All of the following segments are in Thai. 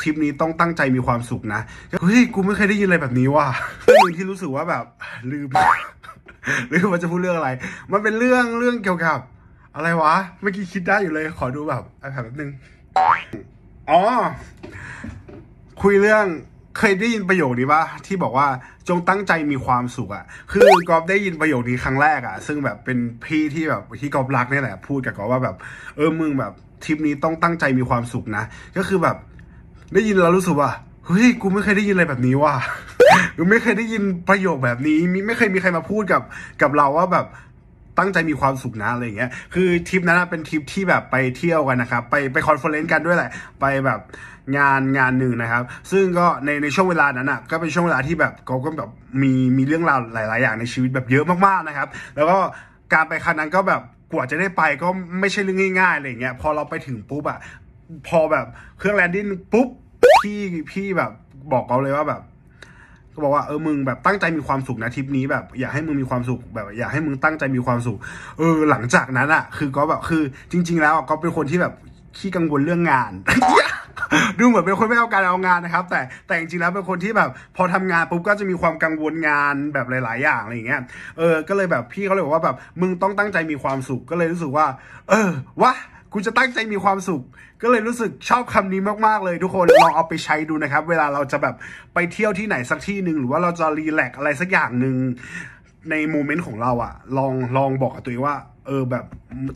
คลิปนี้ต้องตั้งใจมีความสุขนะ เฮ้ย กูไม่เคยได้ยินอะไรแบบนี้ว่ะเรื่องนึงที่รู้สึกว่าแบบลืมลืมว่าจะพูดเรื่องอะไร มันเป็นเรื่องเรื่องเกี่ยวกับ อะไรวะ เมื่อกี้คิดได้อยู่เลย ขอดูแบบไอแพดแป๊บนึงอ๋อ คุยเรื่องเคยได้ยินประโยคนี้ปะที่บอกว่าจงตั้งใจมีความสุขอะคือกอบได้ยินประโยคนี้ครั้งแรกอะซึ่งแบบเป็นพี่ที่แบบที่กอบรักนี่แหละ พูดกับกอบว่าแบบเออมึงแบบทริปนี้ต้องตั้งใจมีความสุขนะ ก็คือแบบได้ยินแล้วรู้สึกว่าเฮ้ยกูไม่เคยได้ยินอะไรแบบนี้ว่ะกูไม่เคยได้ยินประโยคแบบนี้มีไม่เคยมีใครมาพูดกับกับเราว่าแบบตั้งใจมีความสุขนะอะไรอย่างเงี้ยคือทริปนั้นเป็นทริปที่แบบไปเที่ยวกันนะครับไปไปคอนเฟอเรนซ์กันด้วยแหละ ไปแบบงานงานหนึ่งนะครับ ซึ่งก็ในในช่วงเวลานั้นอ่ะก็เป็นช่วงเวลาที่แบบเขาก็แบบมีมีเรื่องราวหลาย ๆ อย่างในชีวิตแบบเยอะมากๆนะครับ แล้วก็การไปครั้งนั้นก็แบบกว่าจะได้ไปก็ไม่ใช่เรื่องง่ายๆอะไรเงี้ยพอเราไปถึง ปุ๊บอ่ะพอแบบเครื่องแลนดิ้งปุ๊บพี่พี่แบบบอกเขาเลยว่าแบบ ก็บอกว่าเออมึงแบบตั้งใจมีความสุขนะทริปนี้แบบอยากให้มึงมีความสุขแบบอยากให้มึงตั้งใจมีความสุข เออหลังจากนั้นอะคือก็แบบคือ จริงๆ แล้วก็เป็นคนที่แบบขี้กังวลเรื่องงาน ดูเหมือนเป็นคนไม่เอาการเอางานนะครับ แต่แต่จริงๆแล้วเป็นคนที่แบบ พอทำงานปุ๊บก็จะมีความกังวลงานแบบหลาย ๆ อย่างอะไรอย่างเงี้ยเออก็เลยแบบพี่เขาเลยบอกว่าแบบ มึงต้องตั้งใจมีความสุข ก็เลยรู้สึกว่า เออวะคุณจะตั้งใจมีความสุข ก็เลยรู้สึกชอบคำนี้มากๆเลย ทุกคนลองเอาไปใช้ดูนะครับ เวลาเราจะแบบไปเที่ยวที่ไหนสักที่หนึ่งหรือว่าเราจะรีแลกอะไรสักอย่างหนึ่งในโมเมนต์ของเราอะลองลองบอกกับตัวเองว่า เออ แบบ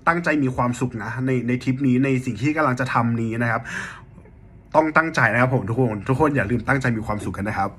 ตั้งใจมีความสุขนะ ในในทริปนี้ในสิ่งที่กำลังจะทำนี้นะครับ ต้องตั้งใจนะครับผม ทุกคน ทุกคนอย่าลืมตั้งใจมีความสุขกันนะครับ